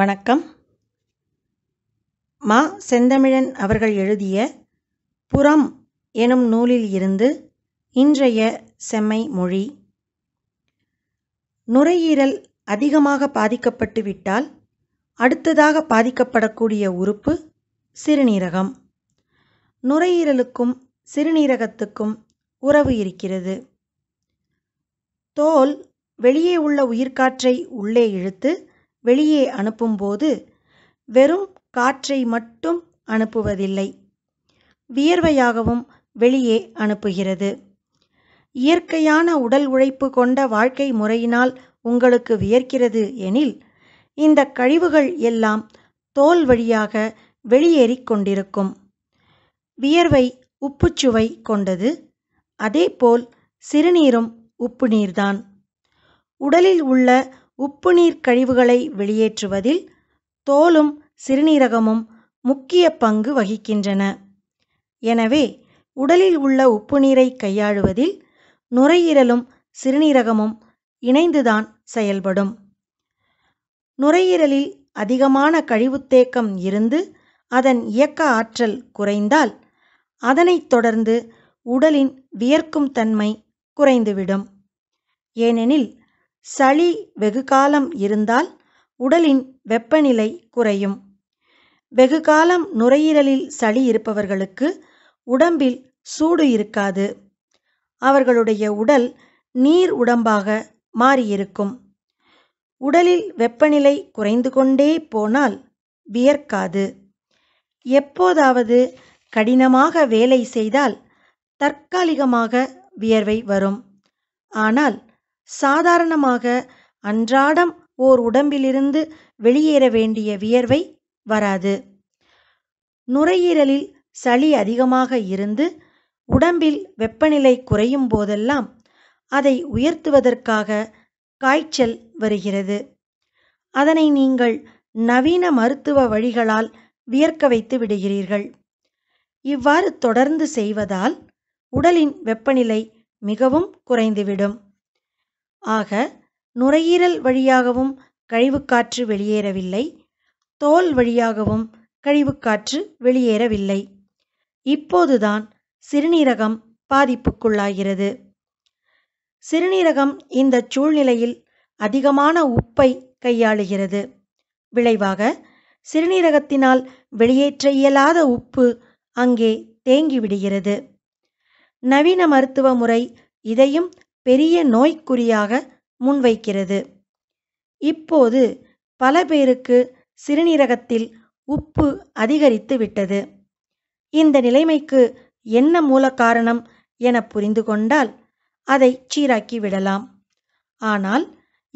வணக்கம் மா செந்தமிழன் அவர்கள் எழுதிய புறம் எனும் நூலில் இருந்து இன்றைய செம்மை மொழி நுரையீரல் அதிகமாக பாதிக்கப்பட்டுவிட்டால் அடுத்ததாக பாதிக்கப்படக்கூடிய உறுப்பு சிறுநீரகம் நுரையீரலுக்கும் சிறுநீரகத்துக்கும் உறவு இருக்கிறது தோல் வெளியே உள்ள உயிர்காற்றை உள்ளே இழுத்து வெளியே அனுப்பும்போது வெறும் காற்றை மட்டும் அனுப்புவதில்லை வியர்வையாகவும் வெளியே அனுப்புகிறது இயற்கையான உடல் உழைப்பு கொண்ட வாழ்க்கை முறையினால் உங்களுக்கு வியர்க்கிறது எனில் இந்த கழிவுகள் எல்லாம் தோல் வழியாக வெளியேறி கொண்டிருக்கும் வியர்வை உப்புச்சுவை கொண்டது அதேபோல் சிறுநீரும் உப்பு நீர்தான் உடலில் உள்ள உப்பு நீர் கழிவுகளை வெளியேற்றுவதில் தோலும் சிறுநீரகமும் முக்கிய பங்கு வகிக்கின்றன எனவே உடலில் உள்ள உப்பு நீரை கையாளுவதில் நுரையீரலும் சிறுநீரகமும் இணைந்துதான் செயல்படும் நுரையீரலில் அதிகமான கழிவுத்தேக்கம் இருந்து அதன் இயக்க ஆற்றல் குறைந்தால் அதனைத் தொடர்ந்து உடலின் வியர்க்கும் தன்மை குறைந்துவிடும் ஏனெனில் சளி வெகுகாலம் இருந்தால் உடலின் வெப்பநிலை குறையும் வெகுகாலம் நுரையீரலில் சளி இருப்பவர்களுக்கு உடம்பில் சூடு இருக்காது அவர்களுடைய உடல் நீர் உடம்பாக மாறியிருக்கும் உடலில் வெப்பநிலை குறைந்து கொண்டே போனால் வியர்க்காது எப்போதாவது கடினமாக வேலை செய்தால் தற்காலிகமாக வியர்வை வரும் ஆனால் சாதாரணமாக அன்றாடம் ஓர் உடம்பிலிருந்து வெளியேற வேண்டிய வியர்வை வராது நுரையீரலில் சளி அதிகமாக இருந்து உடம்பில் வெப்பநிலை குறையும் போதெல்லாம் அதை உயர்த்துவதற்காக காய்ச்சல் வருகிறது அதனை நீங்கள் நவீன மருத்துவ வழிகளால் வியர்க்க வைத்து விடுகிறீர்கள் இவ்வாறு தொடர்ந்து செய்வதால் உடலின் வெப்பநிலை மிகவும் குறைந்துவிடும் ஆக நுரையீரல் வழியாகவும் கழிவுக்காற்று வெளியேறவில்லை தோல் வழியாகவும் கழிவுக்காற்று வெளியேறவில்லை இப்போதுதான் சிறுநீரகம் பாதிப்புக்குள்ளாகிறது சிறுநீரகம் இந்த சூழ்நிலையில் அதிகமான உப்பை கையாளுகிறது விளைவாக சிறுநீரகத்தினால் வெளியேற்ற இயலாத உப்பு அங்கே தேங்கிவிடுகிறது நவீன மருத்துவ முறை இதையும் பெரிய நோய்க்குறியாக முன்வைக்கிறது இப்போது பல பேருக்கு சிறுநீரகத்தில் உப்பு அதிகரித்து விட்டது இந்த நிலைமைக்கு என்ன மூல காரணம் என புரிந்து கொண்டால் அதை சீராக்கி விடலாம் ஆனால்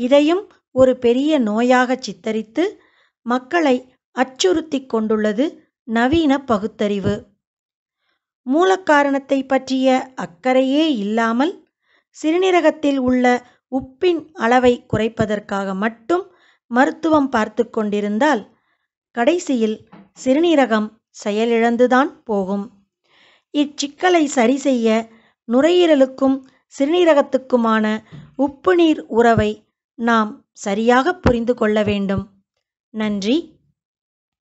இதையும் ஒரு பெரிய நோயாக சித்தரித்து மக்களை அச்சுறுத்தி கொண்டுள்ளது நவீன பகுத்தறிவு மூலக்காரணத்தை பற்றிய அக்கறையே இல்லாமல் சிறுநீரகத்தில் உள்ள உப்பின் அளவை குறைப்பதற்காக மட்டும் மருத்துவம் பார்த்து கொண்டிருந்தால் கடைசியில் சிறுநீரகம் செயலிழந்துதான் போகும் இச்சிக்கலை சரி செய்ய நுரையீரலுக்கும் சிறுநீரகத்துக்குமான உப்பு நீர் உறவை நாம் சரியாக புரிந்து கொள்ள வேண்டும் நன்றி